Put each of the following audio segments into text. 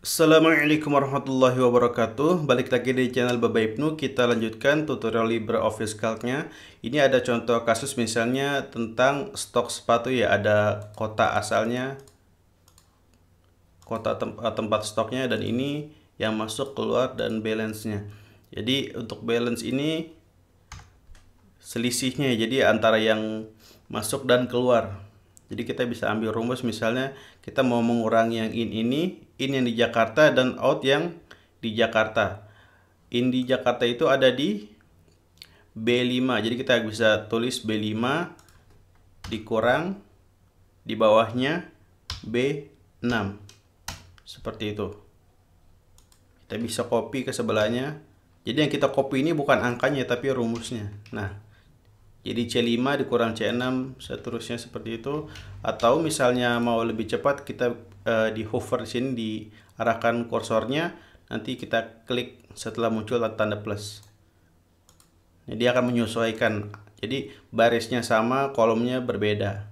Assalamualaikum warahmatullahi wabarakatuh Balik lagi di channel Bapak Ibnu Kita lanjutkan tutorial LibreOffice Calc-nya Ini ada contoh kasus misalnya tentang stok sepatu ya Ada kota asalnya Kota tem eh, tempat stoknya dan ini yang masuk keluar dan balance-nya Jadi untuk balance ini Selisihnya jadi antara yang masuk dan keluar Jadi kita bisa ambil rumus misalnya Kita mau mengurangi yang in ini in yang di Jakarta dan out yang di Jakarta. In di Jakarta itu ada di B5. Jadi kita bisa tulis B5 dikurang di bawahnya B6. Seperti itu. Kita bisa copy ke sebelahnya. Jadi yang kita copy ini bukan angkanya tapi rumusnya. Nah, jadi C5 dikurang C6 seterusnya seperti itu atau misalnya mau lebih cepat kita uh, di hover sini diarahkan kursornya nanti kita klik setelah muncul tanda plus. Jadi nah, akan menyesuaikan. Jadi barisnya sama, kolomnya berbeda.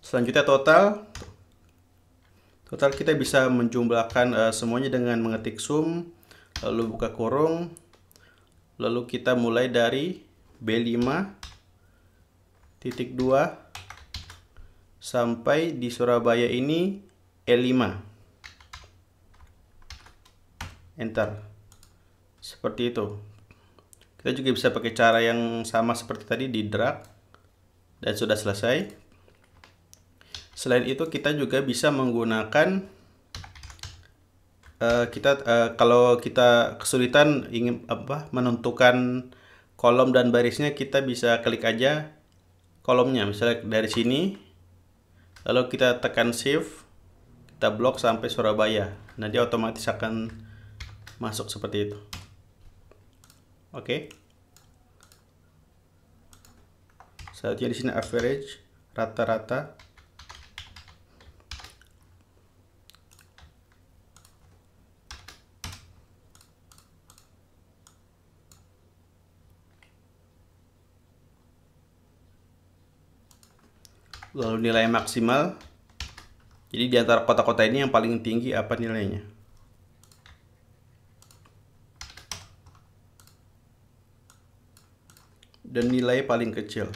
Selanjutnya total. Total kita bisa menjumlahkan uh, semuanya dengan mengetik sum lalu buka kurung lalu kita mulai dari B5 titik 2 sampai di Surabaya ini E5 enter seperti itu kita juga bisa pakai cara yang sama seperti tadi di drag dan sudah selesai selain itu kita juga bisa menggunakan uh, kita uh, kalau kita kesulitan ingin apa menentukan kolom dan barisnya kita bisa klik aja kolomnya misalnya dari sini lalu kita tekan shift kita blok sampai Surabaya nah dia otomatis akan masuk seperti itu oke okay. selanjutnya di sini average rata-rata lalu nilai maksimal jadi di antara kota-kota ini yang paling tinggi apa nilainya dan nilai paling kecil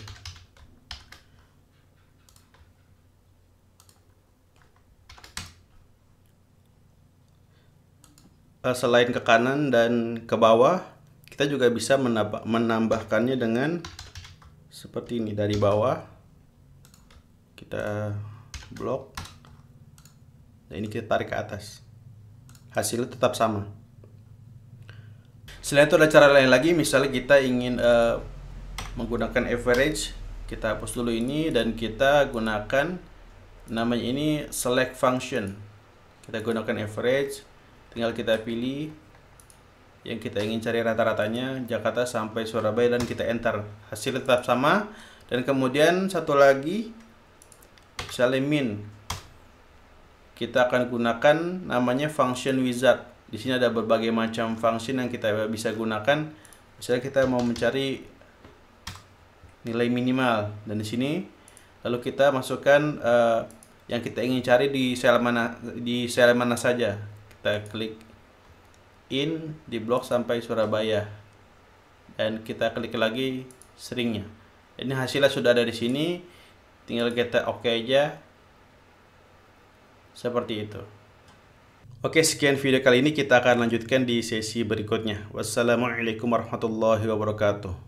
eh, selain ke kanan dan ke bawah kita juga bisa menambahkannya dengan seperti ini dari bawah kita blok dan nah, ini kita tarik ke atas hasilnya tetap sama selain itu ada cara lain lagi misalnya kita ingin uh, menggunakan average kita hapus dulu ini dan kita gunakan namanya ini select function kita gunakan average tinggal kita pilih yang kita ingin cari rata-ratanya Jakarta sampai Surabaya dan kita enter hasil tetap sama dan kemudian satu lagi Salimin. Kita akan gunakan namanya function wizard. Di sini ada berbagai macam function yang kita bisa gunakan. Misalnya kita mau mencari nilai minimal dan di sini lalu kita masukkan uh, yang kita ingin cari di sel mana di sel mana saja. Kita klik in di blok sampai Surabaya. Dan kita klik lagi seringnya. Ini hasilnya sudah ada di sini tinggal kita oke okay aja seperti itu Oke sekian video kali ini kita akan lanjutkan di sesi berikutnya Wassalamualaikum warahmatullahi wabarakatuh